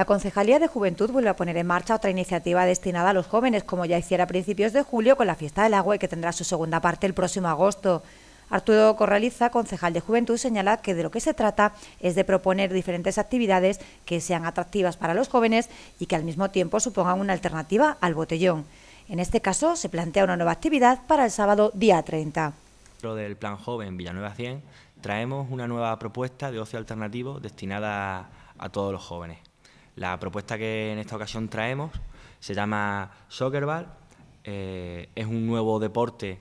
La Concejalía de Juventud vuelve a poner en marcha otra iniciativa destinada a los jóvenes, como ya hiciera a principios de julio con la Fiesta del Agua y que tendrá su segunda parte el próximo agosto. Arturo Corraliza, concejal de Juventud, señala que de lo que se trata es de proponer diferentes actividades que sean atractivas para los jóvenes y que al mismo tiempo supongan una alternativa al botellón. En este caso, se plantea una nueva actividad para el sábado día 30. Dentro del Plan Joven Villanueva 100 traemos una nueva propuesta de ocio alternativo destinada a todos los jóvenes. La propuesta que en esta ocasión traemos se llama Soccerball. Eh, es un nuevo deporte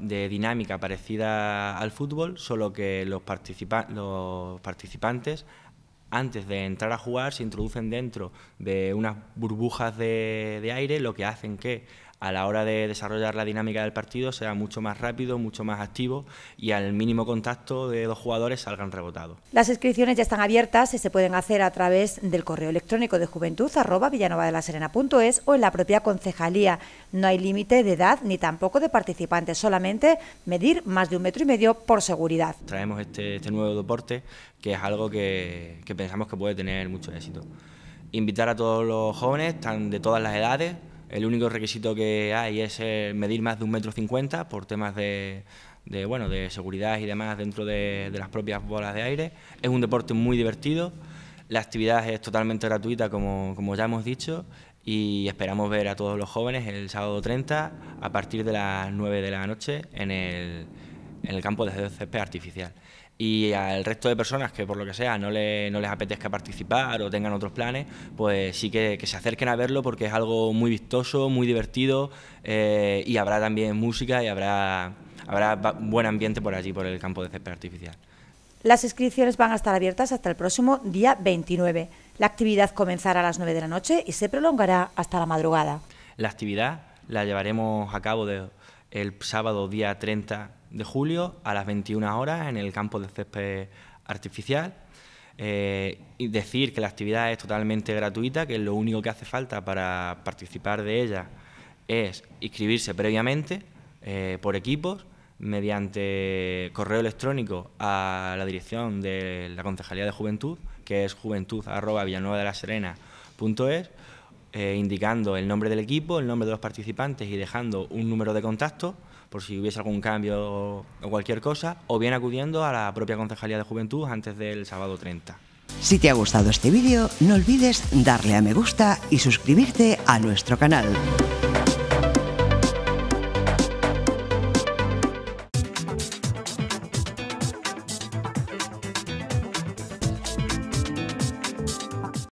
de dinámica parecida al fútbol, solo que los, los participantes antes de entrar a jugar se introducen dentro de unas burbujas de, de aire, lo que hacen que a la hora de desarrollar la dinámica del partido sea mucho más rápido, mucho más activo y al mínimo contacto de dos jugadores salgan rebotados. Las inscripciones ya están abiertas y se pueden hacer a través del correo electrónico de juventud arroba .es, o en la propia concejalía. No hay límite de edad ni tampoco de participantes, solamente medir más de un metro y medio por seguridad. Traemos este, este nuevo deporte que es algo que, pensamos que puede tener mucho éxito. Invitar a todos los jóvenes, de todas las edades, el único requisito que hay es eh, medir más de un metro cincuenta por temas de, bueno, de seguridad y demás dentro de, las propias bolas de aire. Es un deporte muy divertido. La actividad es totalmente gratuita, como, como ya hemos dicho, y esperamos ver a todos los jóvenes el sábado 30 a partir de las 9 de la noche en el, en el campo de césped artificial. Y al resto de personas que por lo que sea no, no les apetezca participar o tengan otros planes, pues sí que, se acerquen a verlo porque es algo muy vistoso, muy divertido eh, y habrá también música y habrá, habrá buen ambiente por allí, por el campo de césped artificial. Las inscripciones van a estar abiertas hasta el próximo día 29. La actividad comenzará a las 9 de la noche y se prolongará hasta la madrugada. La actividad la llevaremos a cabo de, el sábado día 30 de julio a las 21 horas en el campo de césped artificial. Eh, y decir que la actividad es totalmente gratuita, que lo único que hace falta para participar de ella es inscribirse previamente eh, por equipos mediante correo electrónico a la dirección de la Concejalía de Juventud, que es juventud.villanueva eh, indicando el nombre del equipo, el nombre de los participantes y dejando un número de contacto por si hubiese algún cambio o cualquier cosa, o bien acudiendo a la propia Concejalía de Juventud antes del sábado 30. Si te ha gustado este vídeo, no olvides darle a me gusta y suscribirte a nuestro canal.